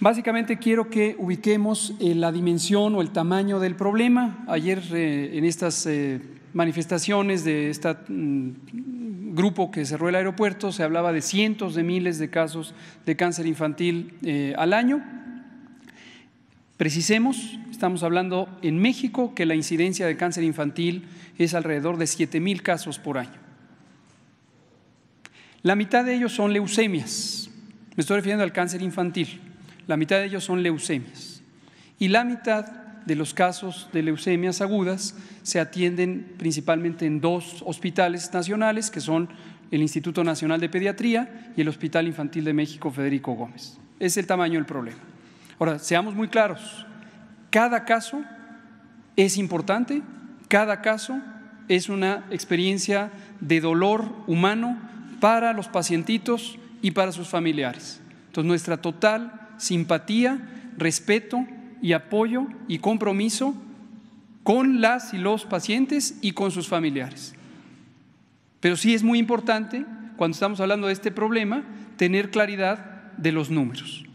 Básicamente quiero que ubiquemos eh, la dimensión o el tamaño del problema. Ayer eh, en estas eh, manifestaciones de este grupo que cerró el aeropuerto se hablaba de cientos de miles de casos de cáncer infantil al año. Precisemos, estamos hablando en México que la incidencia de cáncer infantil es alrededor de 7 mil casos por año. La mitad de ellos son leucemias. Me estoy refiriendo al cáncer infantil la mitad de ellos son leucemias y la mitad de los casos de leucemias agudas se atienden principalmente en dos hospitales nacionales, que son el Instituto Nacional de Pediatría y el Hospital Infantil de México Federico Gómez. Es el tamaño del problema. Ahora, seamos muy claros, cada caso es importante, cada caso es una experiencia de dolor humano para los pacientitos y para sus familiares. Entonces, nuestra total simpatía, respeto y apoyo y compromiso con las y los pacientes y con sus familiares. Pero sí es muy importante, cuando estamos hablando de este problema, tener claridad de los números.